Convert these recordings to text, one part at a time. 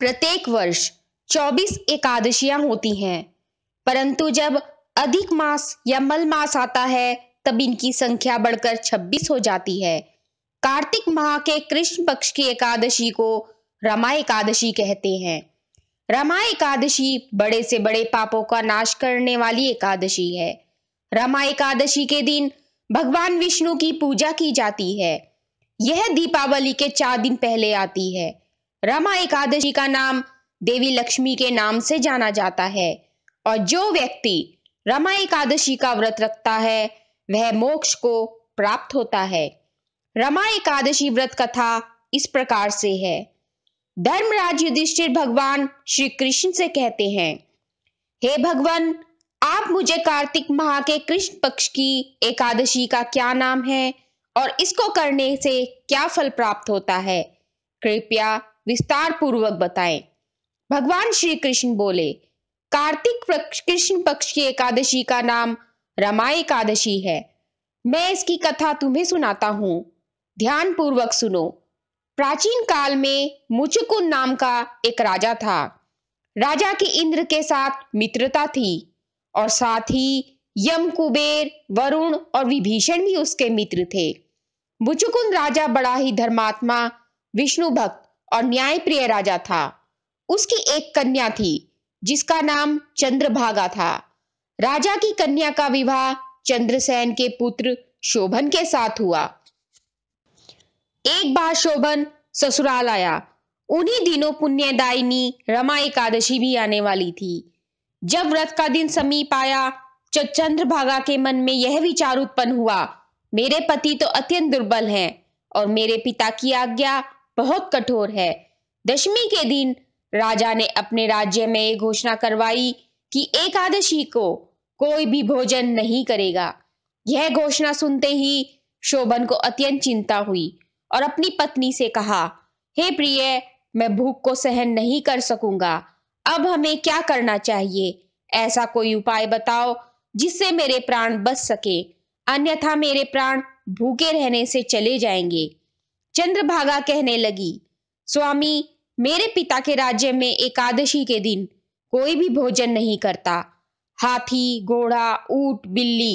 प्रत्येक वर्ष 24 एकादशियां होती हैं परंतु जब अधिक मास या मल मास आता है तब इनकी संख्या बढ़कर 26 हो जाती है कार्तिक माह के कृष्ण पक्ष की एकादशी को रमा एकादशी कहते हैं रमा एकादशी बड़े से बड़े पापों का नाश करने वाली एकादशी है रमा एकादशी के दिन भगवान विष्णु की पूजा की जाती है यह दीपावली के चार दिन पहले आती है रमा एकादशी का नाम देवी लक्ष्मी के नाम से जाना जाता है और जो व्यक्ति रमा एकादशी का व्रत रखता है वह मोक्ष को प्राप्त होता है रमा एकादशी व्रत कथा इस प्रकार से है धर्मराज युधिष्ठिर भगवान श्री कृष्ण से कहते हैं हे भगवान आप मुझे कार्तिक माह के कृष्ण पक्ष की एकादशी का क्या नाम है और इसको करने से क्या फल प्राप्त होता है कृपया विस्तार पूर्वक बताएं भगवान श्री कृष्ण बोले कार्तिक कृष्ण पक्ष की एकादशी का नाम रमा एकादशी है मैं इसकी कथा तुम्हें सुनाता हूँ ध्यान पूर्वक सुनो प्राचीन काल में मुचुकुन नाम का एक राजा था राजा की इंद्र के साथ मित्रता थी और साथ ही यम कुबेर वरुण और विभीषण भी उसके मित्र थे मुचुकुंद राजा बड़ा ही धर्मात्मा विष्णु भक्त और न्यायप्रिय राजा था उसकी एक कन्या थी जिसका नाम चंद्रभागा था राजा की कन्या का विवाह चंद्रसेन के पुत्र शोभन के साथ हुआ एक बार शोभन ससुराल आया उन्हीं दिनों पुण्यदायिनी रमा एकादशी भी आने वाली थी जब व्रत का दिन समीप आया तो चंद्रभागा के मन में यह विचार उत्पन्न हुआ मेरे पति तो अत्यंत दुर्बल हैं और मेरे पिता की आज्ञा बहुत कठोर है दशमी के दिन राजा ने अपने राज्य में ये घोषणा करवाई कि एकादशी को कोई भी भोजन नहीं करेगा यह घोषणा सुनते ही शोभन को अत्यंत चिंता हुई और अपनी पत्नी से कहा हे hey प्रिय मैं भूख को सहन नहीं कर सकूंगा अब हमें क्या करना चाहिए ऐसा कोई उपाय बताओ जिससे मेरे प्राण बच सके अन्यथा मेरे प्राण भूखे रहने से चले जाएंगे चंद्रभागा कहने लगी स्वामी मेरे पिता के राज्य में एकादशी के दिन कोई भी भोजन नहीं करता हाथी घोड़ा ऊट बिल्ली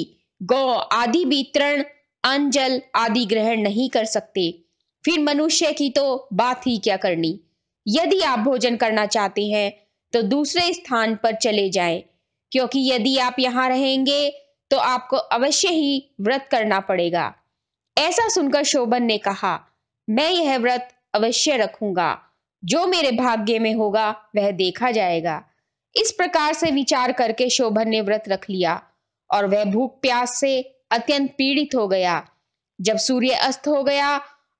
गौ आदि भी तृण अंजल आदि ग्रहण नहीं कर सकते फिर मनुष्य की तो बात ही क्या करनी यदि आप भोजन करना चाहते हैं तो दूसरे स्थान पर चले जाएं क्योंकि यदि आप यहाँ रहेंगे तो आपको अवश्य ही व्रत करना पड़ेगा ऐसा सुनकर शोभन ने कहा मैं यह व्रत अवश्य रखूंगा जो मेरे भाग्य में होगा वह देखा जाएगा इस प्रकार से विचार करके शोभन ने व्रत रख लिया और वह भूख प्यास से अत्यंत पीड़ित हो गया जब सूर्य अस्त हो गया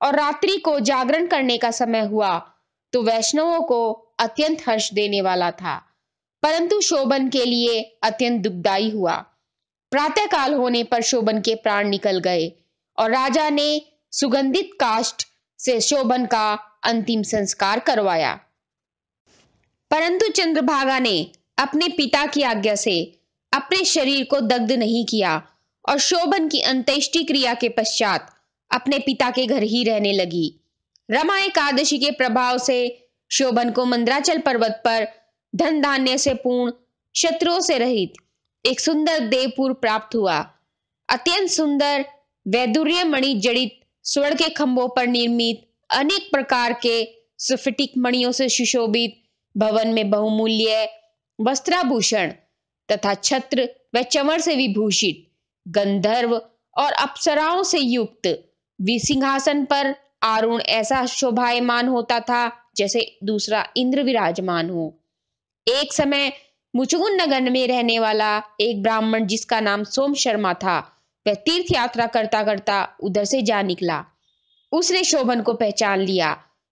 और रात्रि को जागरण करने का समय हुआ तो वैष्णवों को अत्यंत हर्ष देने वाला था परंतु शोभन के लिए अत्यंत दुखदायी हुआ प्रातःकाल होने पर शोभन के प्राण निकल गए और राजा ने सुगंधित काष्ठ से शोभन का अंतिम संस्कार करवाया परंतु चंद्रभागा ने अपने पिता की आज्ञा से अपने शरीर को दग्ध नहीं किया और शोभन की अंत्येष्टि क्रिया के पश्चात अपने पिता के घर ही रहने लगी रमा एकादशी के प्रभाव से शोभन को मंद्राचल पर्वत पर धन धान्य से पूर्ण शत्रुओं से रहित एक सुंदर देवपुर प्राप्त हुआ अत्यंत सुंदर वैदुर्य मणि जड़ित स्वर्ण के खंभों पर निर्मित अनेक प्रकार के सफटिक मणियों से सुशोभित भवन में बहुमूल्य वस्त्राभूषण तथा छत्र व चमर से विभूषित गंधर्व और अप्सराओं से युक्त सिंहासन पर आरुण ऐसा शोभायमान होता था जैसे दूसरा इंद्र विराजमान हो एक समय मुचुगुन नगर में रहने वाला एक ब्राह्मण जिसका नाम सोम शर्मा था वह तीर्थ यात्रा करता करता उधर से जा निकला उसने शोभन को पहचान लिया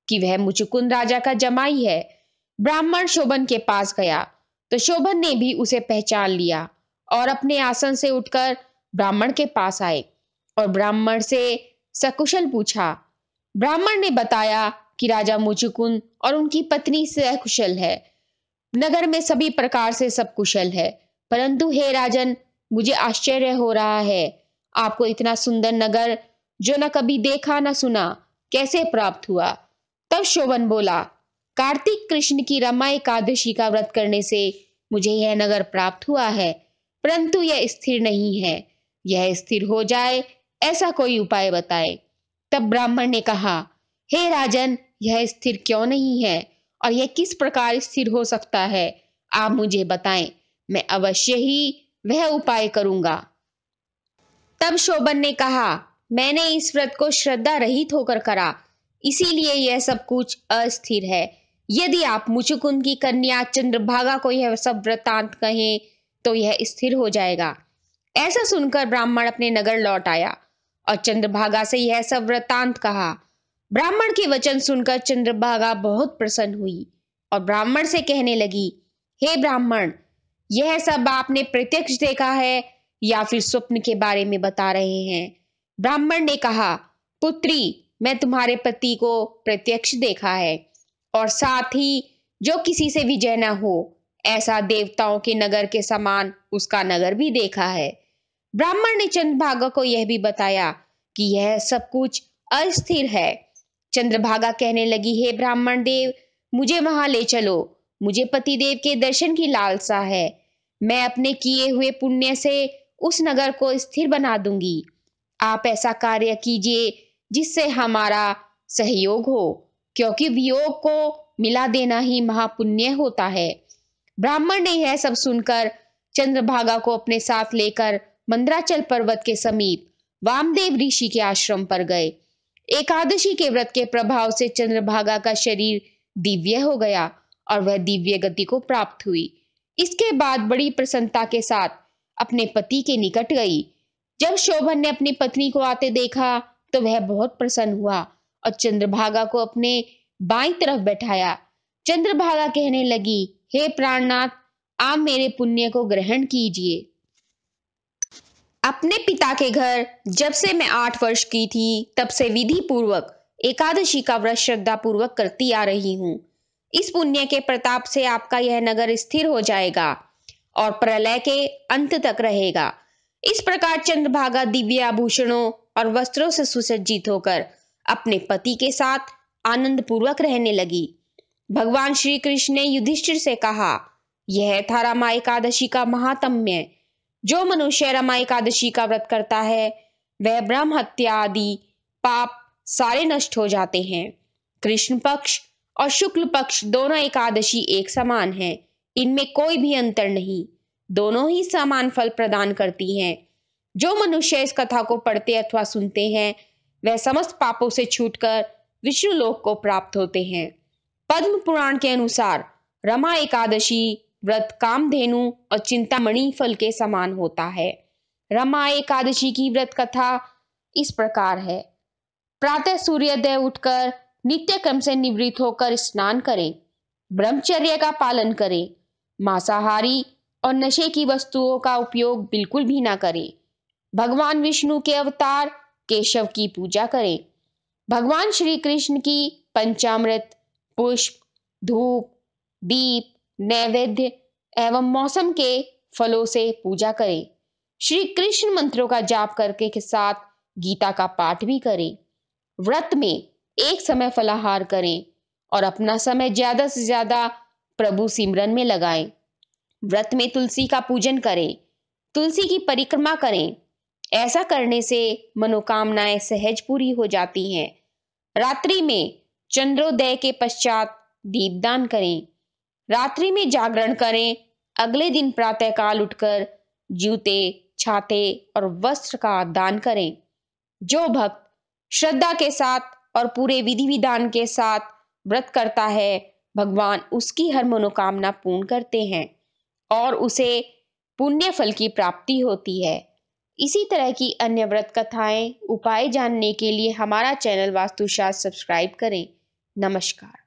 कि वह मुचुकुंद राजा का जमाई है ब्राह्मण शोभन के पास गया तो शोभन ने भी उसे पहचान लिया और अपने आसन से उठकर ब्राह्मण के पास आए और ब्राह्मण से सकुशल पूछा ब्राह्मण ने बताया कि राजा मुचुकुंद और उनकी पत्नी सकुशल है नगर में सभी प्रकार से सब कुशल है परंतु हे राजन मुझे आश्चर्य हो रहा है आपको इतना सुंदर नगर जो न कभी देखा ना सुना कैसे प्राप्त हुआ तब शोभन बोला कार्तिक कृष्ण की रमा एकादशी का व्रत करने से मुझे यह नगर प्राप्त हुआ है परंतु यह स्थिर नहीं है यह स्थिर हो जाए ऐसा कोई उपाय बताए तब ब्राह्मण ने कहा हे राजन यह स्थिर क्यों नहीं है और यह किस प्रकार स्थिर हो सकता है आप मुझे बताएं मैं अवश्य ही वह उपाय करूंगा तब शोभन ने कहा मैंने इस व्रत को श्रद्धा रहित होकर करा इसीलिए यह सब कुछ अस्थिर है यदि आप मुचुकुंद की कन्या चंद्रभागा को यह सब व्रतांत कहें तो यह स्थिर हो जाएगा ऐसा सुनकर ब्राह्मण अपने नगर लौट आया और चंद्रभागा से यह सब वृतांत कहा ब्राह्मण के वचन सुनकर चंद्रभागा बहुत प्रसन्न हुई और ब्राह्मण से कहने लगी हे ब्राह्मण यह सब आपने प्रत्यक्ष देखा है या फिर स्वप्न के बारे में बता रहे हैं ब्राह्मण ने कहा पुत्री मैं तुम्हारे पति को प्रत्यक्ष देखा है और साथ ही जो किसी से विजय न हो ऐसा देवताओं के नगर के समान उसका नगर भी देखा है ब्राह्मण ने चंद्रभागा को यह भी बताया कि यह सब कुछ अस्थिर है चंद्रभागा कहने लगी हे ब्राह्मण देव मुझे वहां ले चलो मुझे पतिदेव के दर्शन की लालसा है मैं अपने किए हुए पुण्य से उस नगर को स्थिर बना दूंगी आप ऐसा कार्य कीजिए जिससे हमारा सहयोग हो क्योंकि वियोग को मिला देना ही महापुण्य होता है ब्राह्मण ने यह सब सुनकर चंद्रभागा को अपने साथ लेकर मंद्राचल पर्वत के समीप वामदेव ऋषि के आश्रम पर गए एकादशी के व्रत के प्रभाव से चंद्रभागा का शरीर दिव्य हो गया और वह दिव्य गति को प्राप्त हुई इसके बाद बड़ी प्रसन्नता के साथ अपने पति के निकट गई जब शोभन ने अपनी पत्नी को आते देखा तो वह बहुत प्रसन्न हुआ और चंद्रभागा को अपने बाई तरफ बैठाया चंद्रभागा कहने लगी हे प्राणनाथ आप मेरे पुण्य को ग्रहण कीजिए अपने पिता के घर जब से मैं आठ वर्ष की थी तब से विधि पूर्वक एकादशी का व्रत श्रद्धा पूर्वक करती आ रही हूँ इस पुण्य के प्रताप से आपका यह नगर स्थिर हो जाएगा और प्रलय के अंत तक रहेगा इस प्रकार चंद्रभागा दिव्य आभूषणों और वस्त्रों से सुसज्जित होकर अपने पति के साथ आनंद पूर्वक रहने लगी भगवान श्री कृष्ण ने युधिष्ठिर से कहा यह था रामा एकादशी का महात्म्य जो मनुष्य रामा एकादशी का व्रत करता है वह ब्रह्म हत्या आदि पाप सारे नष्ट हो जाते हैं कृष्ण पक्ष और शुक्ल पक्ष दोनों एकादशी एक समान है इनमें कोई भी अंतर नहीं दोनों ही समान फल प्रदान करती हैं जो मनुष्य इस कथा को पढ़ते अथवा सुनते हैं वह समस्त पापों से छूटकर विष्णु लोक को प्राप्त होते हैं पद्म पुराण के अनुसार रमा एकादशी व्रत कामधेनु और चिंतामणि फल के समान होता है रमा एकादशी की व्रत कथा इस प्रकार है प्रातः सूर्योदय उठकर नित्य क्रम से निवृत्त होकर स्नान करें ब्रह्मचर्य का पालन करें मांसाहारी और नशे की वस्तुओं का उपयोग बिल्कुल भी ना करें भगवान विष्णु के अवतार केशव की पूजा करें भगवान श्री कृष्ण की पंचामृत पुष्प धूप दीप नैवेद्य एवं मौसम के फलों से पूजा करें श्री कृष्ण मंत्रों का जाप करके के साथ गीता का पाठ भी करें व्रत में एक समय फलाहार करें और अपना समय ज्यादा से ज्यादा प्रभु सिमरन में लगाएं व्रत में तुलसी का पूजन करें तुलसी की परिक्रमा करें ऐसा करने से मनोकामनाएं सहज पूरी हो जाती हैं रात्रि में चंद्रोदय के पश्चात दीपदान करें रात्रि में जागरण करें अगले दिन प्रातःकाल उठकर जूते छाते और वस्त्र का दान करें जो भक्त श्रद्धा के साथ और पूरे विधि विधान के साथ व्रत करता है भगवान उसकी हर मनोकामना पूर्ण करते हैं और उसे पुण्य फल की प्राप्ति होती है इसी तरह की अन्य व्रत कथाएं उपाय जानने के लिए हमारा चैनल वास्तुशास्त्र सब्सक्राइब करें नमस्कार